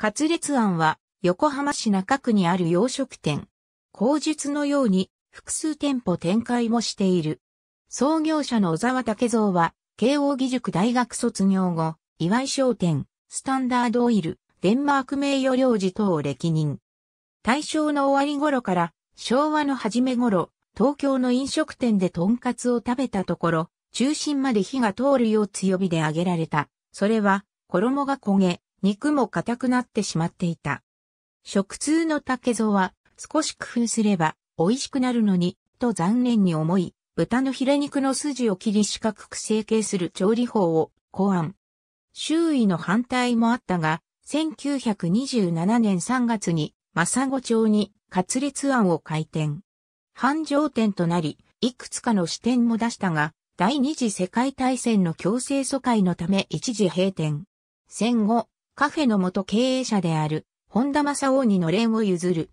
カツレツ庵は横浜市中区にある洋食店。口述のように複数店舗展開もしている。創業者の小沢武蔵は慶応義塾大学卒業後、岩井商店、スタンダードオイル、デンマーク名誉領事等を歴任。大正の終わり頃から昭和の初め頃、東京の飲食店でとんかつを食べたところ、中心まで火が通るよう強火で揚げられた。それは衣が焦げ、肉も硬くなってしまっていた。食通の竹蔵は、少し工夫すれば、美味しくなるのに、と残念に思い、豚のヒレ肉の筋を切り四角く成形する調理法を考案。周囲の反対もあったが、1927年3月に、正子町に、カツレツ案を開店。繁盛店となり、いくつかの支店も出したが、第二次世界大戦の強制疎開のため一時閉店。戦後、カフェの元経営者である、本田正夫にのれんを譲る。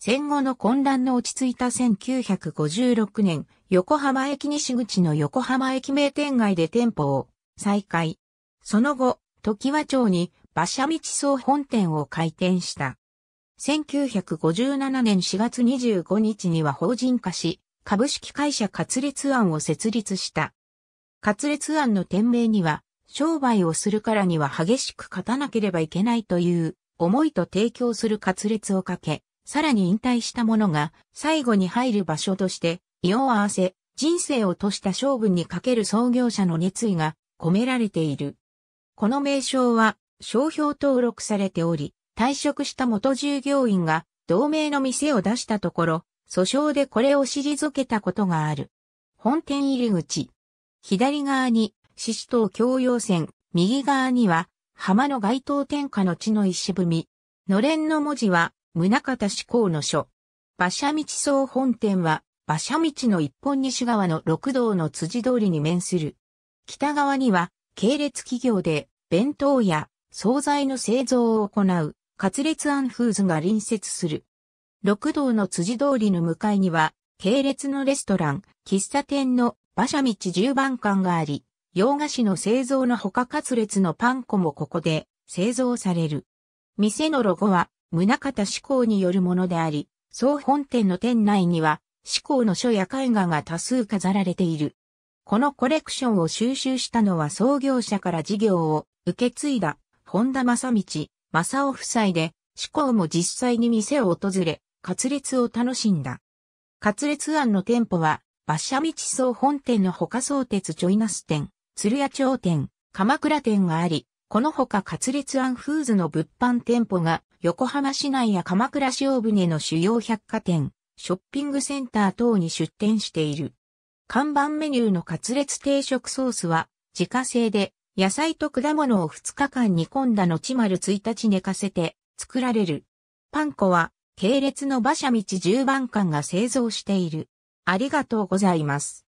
戦後の混乱の落ち着いた1956年、横浜駅西口の横浜駅名店街で店舗を再開。その後、時和町に馬車道総本店を開店した。1957年4月25日には法人化し、株式会社活列案を設立した。活列案の店名には、商売をするからには激しく勝たなければいけないという思いと提供する滑裂をかけ、さらに引退した者が最後に入る場所として、意を合わせ、人生をとした勝負にかける創業者の熱意が込められている。この名称は商標登録されており、退職した元従業員が同名の店を出したところ、訴訟でこれを退けたことがある。本店入り口。左側に獅子島共用線、右側には、浜の街頭天下の地の石踏み。のれんの文字は、宗方志向の書。馬車道総本店は、馬車道の一本西側の六道の辻通りに面する。北側には、系列企業で、弁当や、惣菜の製造を行う、レ列アンフーズが隣接する。六道の辻通りの向かいには、系列のレストラン、喫茶店の馬車道10番館があり、洋菓子の製造の他カツレツのパン粉もここで製造される。店のロゴは、宗方志向によるものであり、総本店の店内には、志向の書や絵画が多数飾られている。このコレクションを収集したのは創業者から事業を受け継いだ、本田正道、正夫夫妻で、志向も実際に店を訪れ、カツレツを楽しんだ。カツレツ案の店舗は、馬車道総本店の他相鉄ジョイナス店、鶴屋町店、鎌倉店があり、このほかカツレツアンフーズの物販店舗が横浜市内や鎌倉塩船の主要百貨店、ショッピングセンター等に出店している。看板メニューのカツレツ定食ソースは自家製で野菜と果物を2日間煮込んだ後丸1日寝かせて作られる。パン粉は系列の馬車道10番館が製造している。ありがとうございます。